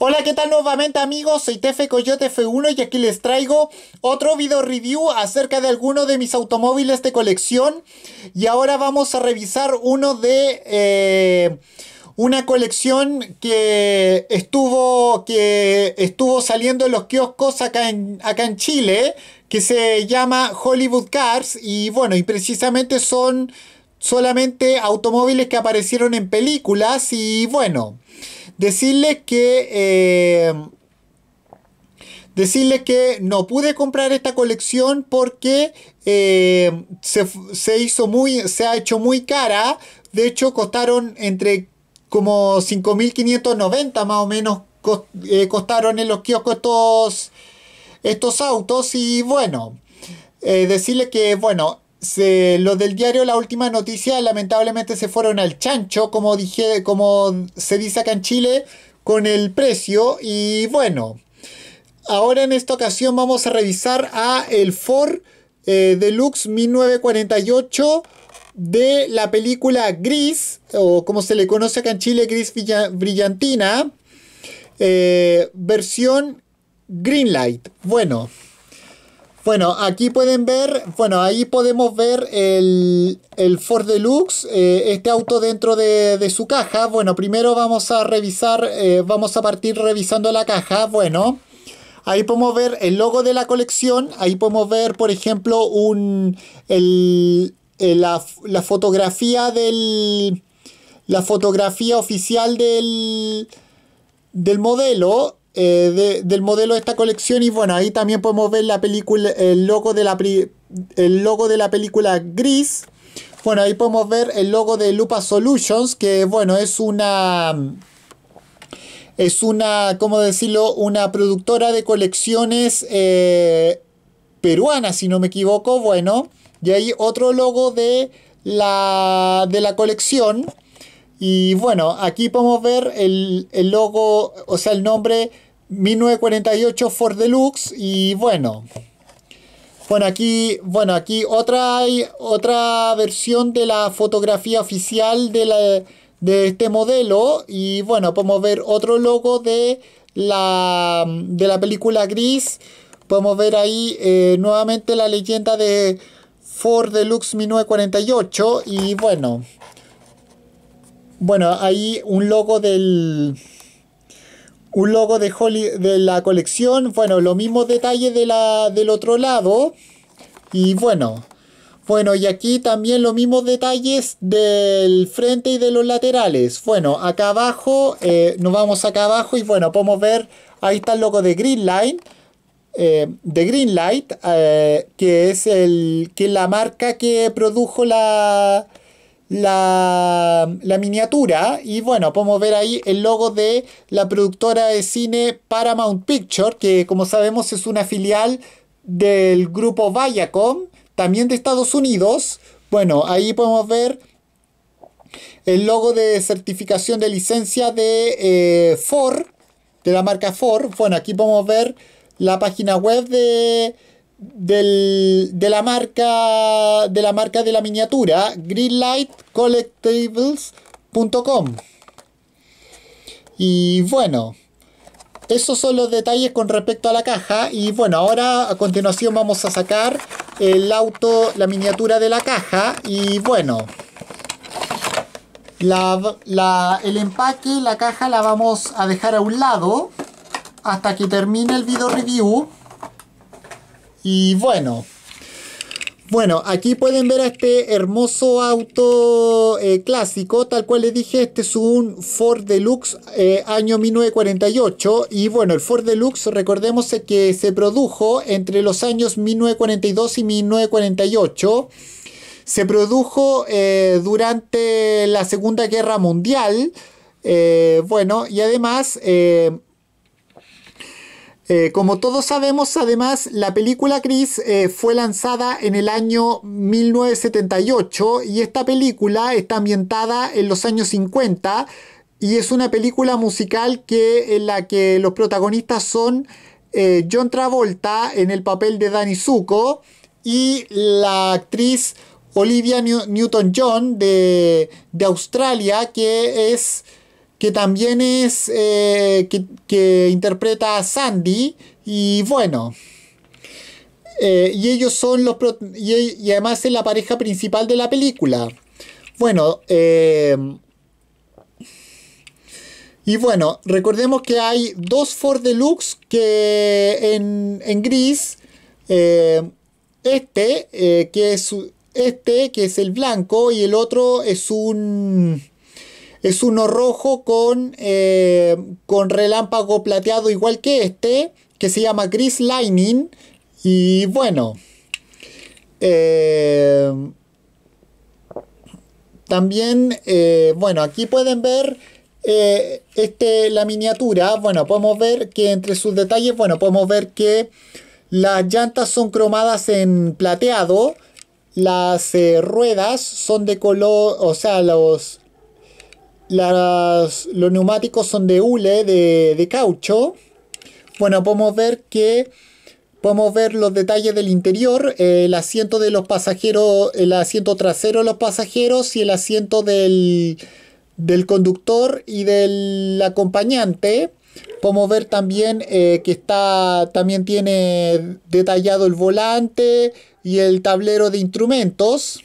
Hola, ¿qué tal nuevamente amigos? Soy Tefe Coyote F1 y aquí les traigo otro video review acerca de alguno de mis automóviles de colección. Y ahora vamos a revisar uno de... Eh, una colección que estuvo, que estuvo saliendo en los kioscos acá en, acá en Chile, que se llama Hollywood Cars, y bueno, y precisamente son solamente automóviles que aparecieron en películas, y bueno, decirle que... Eh, que no pude comprar esta colección porque eh, se, hizo muy, se ha hecho muy cara. De hecho, costaron entre como 5.590 más o menos eh, costaron en los kioscos estos, autos. Y bueno, eh, decirles que, bueno, se, los del diario La Última Noticia lamentablemente se fueron al chancho, como, dije, se dice acá en Chile, con el precio. Y bueno, ahora en esta ocasión vamos a revisar a el Ford eh, Deluxe 1948 de la película Gris, o como se le conoce acá en Chile, Gris Brillantina, eh, versión Greenlight. Bueno. Bueno, aquí pueden ver, bueno, ahí podemos ver el, el Ford Deluxe, eh, este auto dentro de, su caja. Bueno, primero vamos a revisar, eh, vamos a partir revisando la caja. Bueno, ahí podemos ver el logo de la colección, ahí podemos ver, por ejemplo, un, eh, la, la fotografía del, la fotografía oficial del, del modelo eh, del modelo de esta colección y bueno, ahí también podemos ver la película, el logo de la, el logo de la película gris. Bueno, ahí podemos ver el logo de Lupa Solutions, que bueno, es una... Es una, ¿cómo decirlo? Una productora de colecciones peruanas, eh, peruana, si no me equivoco. Bueno, y ahí otro logo de la, de la colección. Y bueno, aquí podemos ver el, el logo, o sea, el nombre 1948 Ford Deluxe y bueno. Bueno, aquí, bueno, aquí otra, otra versión de la fotografía oficial de, este modelo. Y bueno, podemos ver otro logo de la, de la película Gris. Podemos ver ahí eh, nuevamente la leyenda de Ford Deluxe 1948. Y bueno, bueno, ahí un logo del un logo de, Holly, de la colección, bueno, los mismos detalles de la, del otro lado. Y bueno, bueno, y aquí también los mismos detalles del frente y de los laterales. Bueno, acá abajo, eh, nos vamos acá abajo y bueno, podemos ver, ahí está el logo de Green eh, de Greenlight, eh, que es el que es la marca que produjo la, la, la, miniatura y bueno, podemos ver ahí el logo de la productora de cine Paramount Picture, que como sabemos es una filial del grupo Viacom, también de Estados Unidos. Bueno, ahí podemos ver el logo de certificación de licencia de eh, Ford, de la marca Ford. Bueno, aquí podemos ver la página web de de la marca de la marca de la miniatura greenlightcollectibles.com y bueno esos son los detalles con respecto a la caja y bueno ahora a continuación vamos a sacar el auto la miniatura de la caja y bueno el empaque la caja la vamos a dejar a un lado hasta que termine el video review y bueno, bueno, aquí pueden ver a este hermoso auto eh, clásico, tal cual les dije, este es un Ford Deluxe eh, año 1948 y bueno, el Ford Deluxe recordemos que se produjo entre los años 1942 y 1948, se produjo eh, durante la Segunda Guerra Mundial, bueno, y además eh, como todos sabemos, además, la película Chris eh, fue lanzada en el año 1978 y esta película está ambientada en los años 50 y es una película musical que, en la que los protagonistas son eh, John Travolta en el papel de Danny Zuko y la actriz Olivia Newton-John de, de Australia que es que también es eh, que, interpreta a Sandy y bueno eh, y ellos son los e-, y, además es la pareja principal de la película bueno em, y bueno recordemos que hay dos Ford Deluxe que en, en gris em, este eh, que es este que es el blanco y el otro es un es uno rojo con, eh, con relámpago plateado igual que este, que se llama Gris Lightning. Y bueno, eh, también, eh, bueno, aquí pueden ver este, la miniatura. Bueno, podemos ver que entre sus detalles, bueno, podemos ver que las llantas son cromadas en plateado. Las ruedas son de color, o sea, los, los neumáticos son de hule, de, caucho. Bueno, podemos ver que podemos ver los detalles del interior, eh, el asiento de los pasajeros, el asiento trasero de los pasajeros y el asiento del, conductor y del acompañante. Podemos ver también eh, que está, también tiene detallado el volante y el tablero de instrumentos.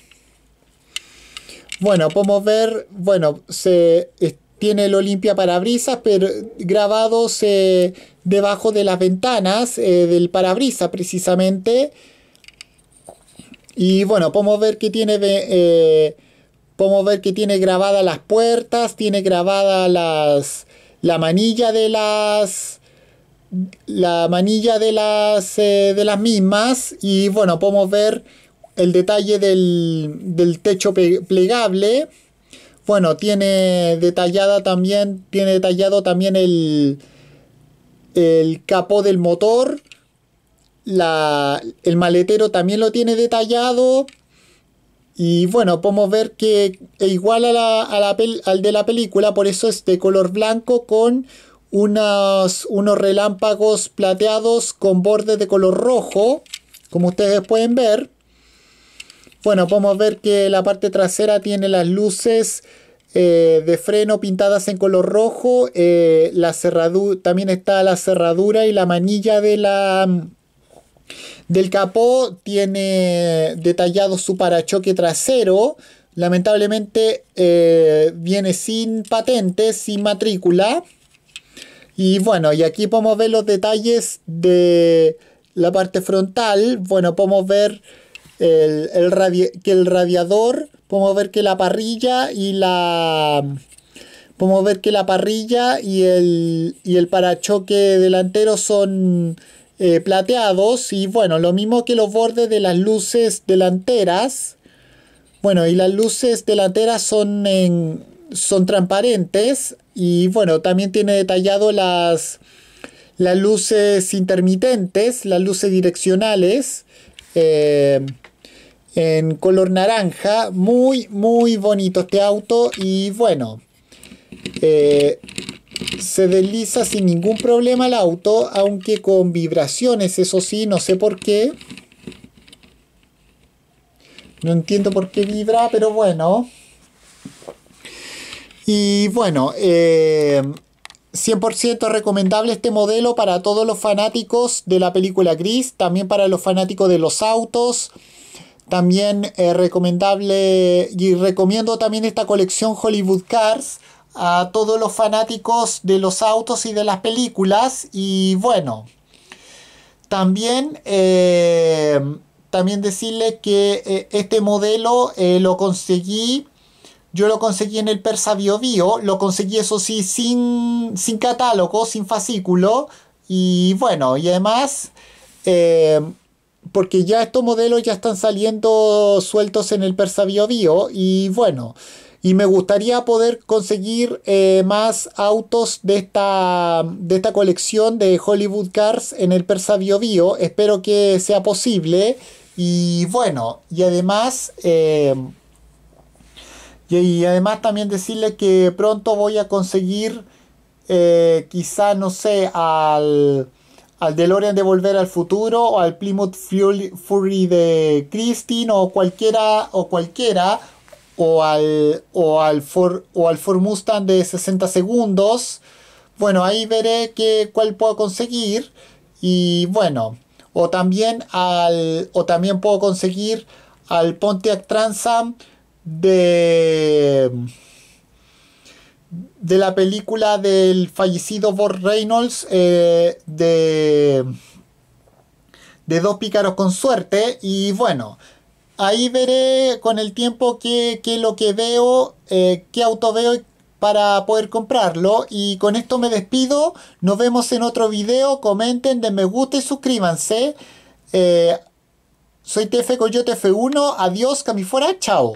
Bueno, podemos ver, bueno, se eh, tiene el Olimpia parabrisas, pero grabados debajo de las ventanas eh, del parabrisas precisamente. Y bueno, podemos ver que tiene eh, podemos ver que tiene grabadas las puertas, tiene grabada las la manilla de las la manilla de las de las mismas y bueno, podemos ver el detalle del, techo plegable, bueno, tiene detallada también, tiene detallado también el, el capó del motor, el maletero también lo tiene detallado. Y bueno, podemos ver que es igual a la, al de la película, por eso es de color blanco con unos relámpagos plateados con bordes de color rojo, como ustedes pueden ver. Bueno, podemos ver que la parte trasera tiene las luces eh, de freno pintadas en color rojo. Eh, la también está la cerradura y la manilla de la, del capó tiene detallado su parachoque trasero. Lamentablemente eh, viene sin patente, sin matrícula. Y bueno, y aquí podemos ver los detalles de la parte frontal. Bueno, podemos ver el, que el radiador, podemos ver que la parrilla y la... Podemos ver que la parrilla y el, el parachoque delantero son eh, plateados y bueno, lo mismo que los bordes de las luces delanteras. Bueno, y las luces delanteras son, son transparentes y bueno, también tiene detallado las, las luces intermitentes, las luces direccionales eh, en color naranja. Muy, muy bonito este auto y bueno. Eh, se desliza sin ningún problema el auto, aunque con vibraciones, eso sí, no sé por qué. No entiendo por qué vibra, pero bueno. Y bueno, eh, 100% recomendable este modelo para todos los fanáticos de la película gris, también para los fanáticos de los autos. También eh, recomendable y recomiendo también esta colección Hollywood Cars a todos los fanáticos de los autos y de las películas. Y bueno, también, eh, también decirle que eh, este modelo lo conseguí yo lo conseguí en el Persa Bio lo conseguí eso sí sin, sin catálogo, sin fascículo. Y bueno, y además, eh, porque ya estos modelos ya están saliendo sueltos en el Persa Bio Y bueno, y me gustaría poder conseguir eh, más autos de esta, de esta colección de Hollywood Cars en el Persa Bio Espero que sea posible. Y bueno, y además... Eh, y, además también decirle que pronto voy a conseguir, eh, quizá, no sé, al, al DeLorean de Volver al Futuro o al Plymouth Fury de Christine o cualquiera o cualquiera o al o al Ford o al Ford Mustang de 60 segundos. Bueno, ahí veré cuál puedo conseguir y bueno, o también al o también puedo conseguir al Pontiac Transam de de la película del fallecido Bob Reynolds eh, de de dos pícaros con suerte y bueno ahí veré con el tiempo qué, lo que veo eh, qué auto veo para poder comprarlo y con esto me despido nos vemos en otro video comenten den me gusta y suscríbanse eh, soy TF Coyote F1 adiós camifora, chao